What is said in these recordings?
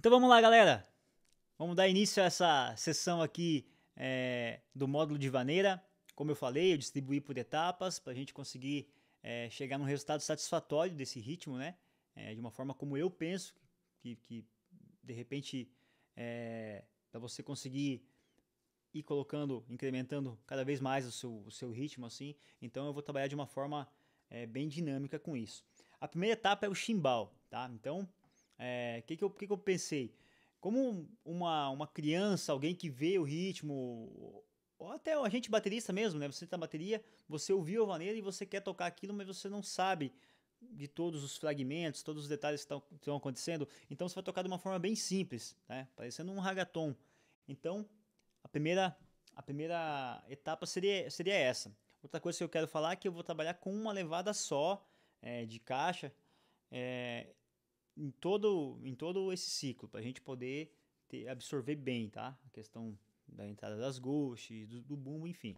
Então vamos lá, galera. Vamos dar início a essa sessão aqui é, do módulo de vaneira. Como eu falei, eu distribuí por etapas para a gente conseguir é, chegar num resultado satisfatório desse ritmo, né? É, de uma forma como eu penso, que, que de repente, é, para você conseguir ir colocando, incrementando cada vez mais o seu, o seu ritmo, assim. Então eu vou trabalhar de uma forma é, bem dinâmica com isso. A primeira etapa é o chimbal, tá? Então é, que, que, eu, que, que eu pensei? Como uma, uma criança, alguém que vê o ritmo, ou até a gente baterista mesmo, né? Você tá na bateria, você ouviu a vaneira e você quer tocar aquilo, mas você não sabe de todos os fragmentos, todos os detalhes que estão acontecendo. Então você vai tocar de uma forma bem simples, né? Parecendo um ragaton. Então, a primeira, a primeira etapa seria, seria essa. Outra coisa que eu quero falar é que eu vou trabalhar com uma levada só é, de caixa. É, em todo, em todo esse ciclo, para a gente poder ter, absorver bem, tá? A questão da entrada das ghosts, do, do bumbo, enfim.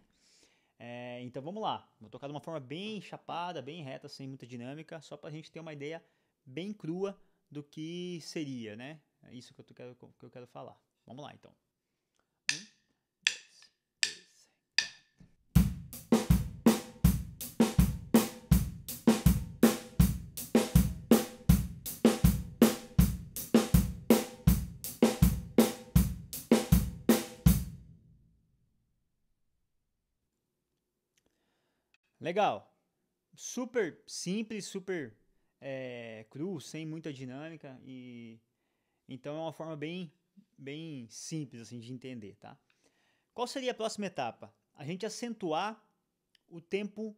É, então vamos lá, vou tocar de uma forma bem chapada, bem reta, sem muita dinâmica, só para a gente ter uma ideia bem crua do que seria, né? É isso que eu, quero, que eu quero falar. Vamos lá então. Legal. Super simples, super é, cru, sem muita dinâmica e então é uma forma bem bem simples assim de entender, tá? Qual seria a próxima etapa? A gente acentuar o tempo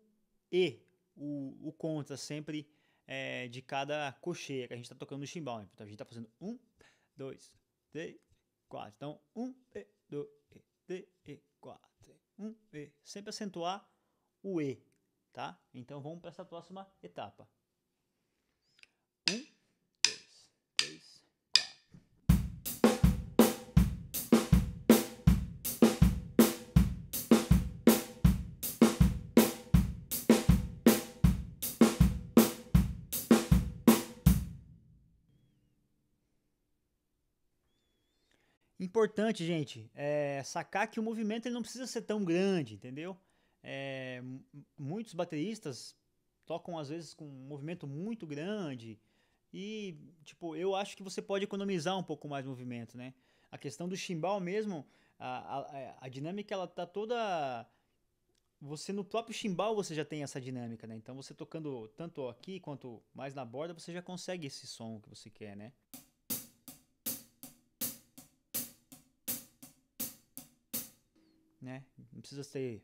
e o, o contra sempre é, de cada cocheira que a gente está tocando no chimbal. Então a gente está fazendo um, dois, três, quatro. Então um, e, dois, e, três, e, quatro. Um, e. Sempre acentuar o e, tá? Então vamos para essa próxima etapa. Um, dois, três, Importante, gente, é sacar que o movimento ele não precisa ser tão grande, entendeu? É, muitos bateristas tocam às vezes com um movimento muito grande e tipo eu acho que você pode economizar um pouco mais movimento, né? A questão do chimbal mesmo, a, a, é, a dinâmica ela tá toda você no próprio chimbal você já tem essa dinâmica, né? Então você tocando tanto aqui quanto mais na borda, você já consegue esse som que você quer, né? Né? Não precisa ter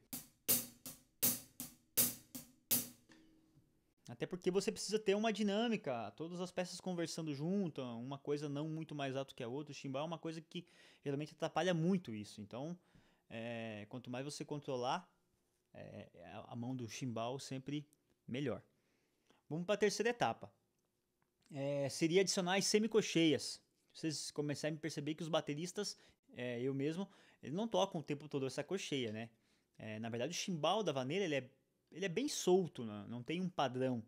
Até porque você precisa ter uma dinâmica, todas as peças conversando junto, uma coisa não muito mais alto que a outra. O chimbal é uma coisa que geralmente atrapalha muito isso. Então, é, quanto mais você controlar é, a mão do chimbal, sempre melhor. Vamos para a terceira etapa. É, seria adicionar as semicocheias. Vocês começarem a perceber que os bateristas, eu mesmo, eles não tocam o tempo todo essa cocheia, né? na verdade, o chimbal da vaneira ele é ele é bem solto, né? não tem um padrão.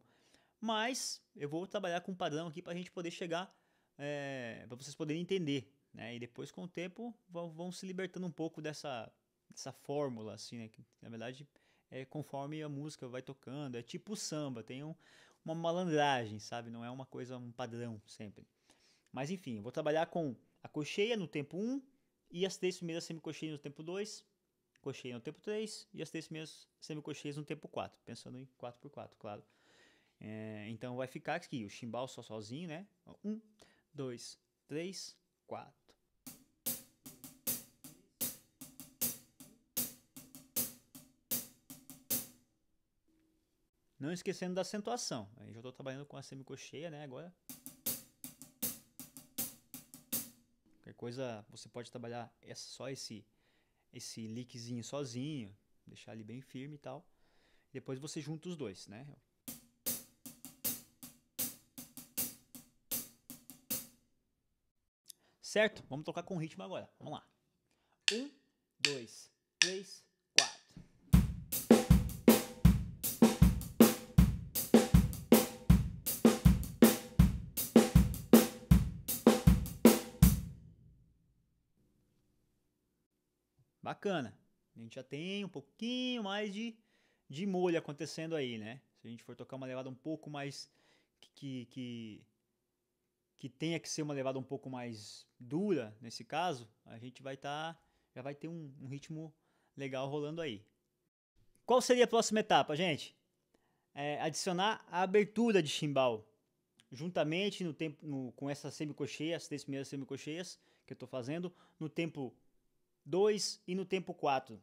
Mas eu vou trabalhar com um padrão aqui para a gente poder chegar, é, para vocês poderem entender. Né? E depois, com o tempo, vão, vão se libertando um pouco dessa, dessa fórmula, assim, né? que na verdade é conforme a música vai tocando. É tipo samba, tem um, uma malandragem, sabe? Não é uma coisa, um padrão sempre. Mas enfim, vou trabalhar com a cocheia no tempo 1 um, e as três primeiras semicocheias no tempo 2 cocheia no tempo 3 e as três primeiras semicocheias no tempo 4, pensando em 4x4, claro. É, então vai ficar aqui o chimbal só sozinho, né? 1, 2, 3, 4. Não esquecendo da acentuação. Aí já estou trabalhando com a semicocheia, né? Agora. Qualquer coisa, você pode trabalhar essa, só esse esse lickzinho sozinho, deixar ali bem firme e tal. Depois você junta os dois, né? Certo? Vamos tocar com ritmo agora. Vamos lá. Um, dois, três, Bacana. A gente já tem um pouquinho mais de, de molho acontecendo aí, né? Se a gente for tocar uma levada um pouco mais que, que, que tenha que ser uma levada um pouco mais dura, nesse caso, a gente vai estar. Tá, já vai ter um, um ritmo legal rolando aí. Qual seria a próxima etapa, gente? É, adicionar a abertura de chimbal juntamente no tempo no, com essas semicocheia, as três primeiras semicocheias que eu estou fazendo, no tempo 2 e no tempo 4.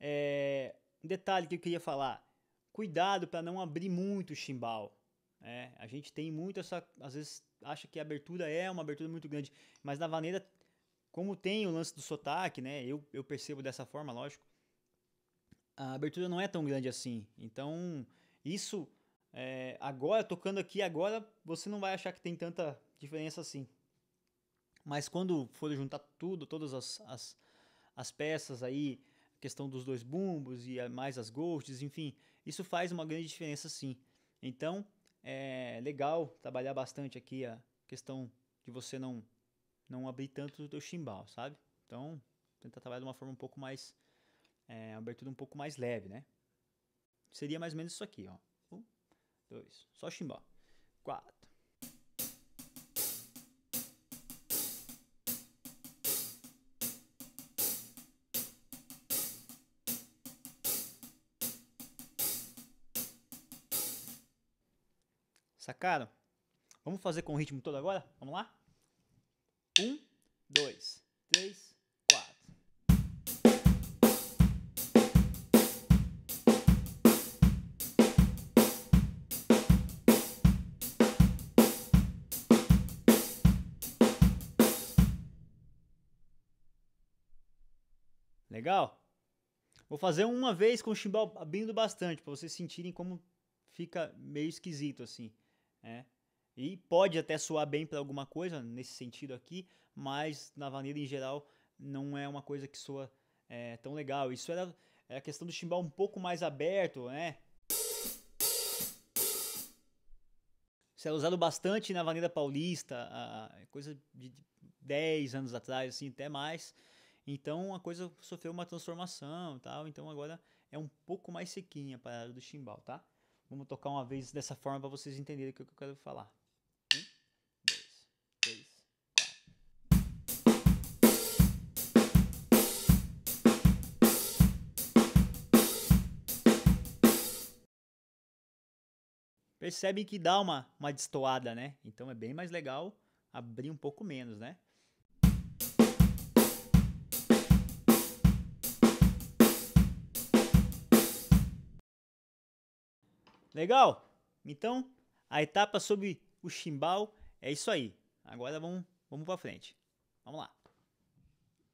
É, um detalhe que eu queria falar: cuidado para não abrir muito o chimbal. É, a gente tem muito essa. Às vezes acha que a abertura é uma abertura muito grande, mas na vaneira, como tem o lance do sotaque, né? Eu, eu percebo dessa forma, lógico. A abertura não é tão grande assim. Então, isso. É, agora, tocando aqui agora, você não vai achar que tem tanta diferença assim. Mas quando for juntar tudo, todas as, as, as peças aí, a questão dos dois bumbos e mais as ghosts, enfim, isso faz uma grande diferença sim. Então, é legal trabalhar bastante aqui a questão de você não, não abrir tanto o teu chimbal, sabe? Então, tentar trabalhar de uma forma um pouco mais, é, abertura um pouco mais leve, né? Seria mais ou menos isso aqui, ó. Um, dois, só chimbal. Quatro. Sacaram? Vamos fazer com o ritmo todo agora? Vamos lá? Um, dois, três, quatro. Legal? Vou fazer uma vez com o chimbal abrindo bastante, para vocês sentirem como fica meio esquisito assim. É. E pode até soar bem para alguma coisa nesse sentido aqui, mas na vanilla em geral não é uma coisa que soa é, tão legal. Isso era, era a questão do chimbal um pouco mais aberto, né? Isso era usado bastante na Avenida Paulista, coisa de 10 anos atrás, assim, até mais. Então a coisa sofreu uma transformação tal. Então agora é um pouco mais sequinha a parada do chimbal, tá? Vamos tocar uma vez dessa forma para vocês entenderem o que eu quero falar. percebem que dá uma, uma destoada, né? Então é bem mais legal abrir um pouco menos, né? Legal? Então, a etapa sobre o chimbal é isso aí. Agora vamos, vamos para frente. Vamos lá.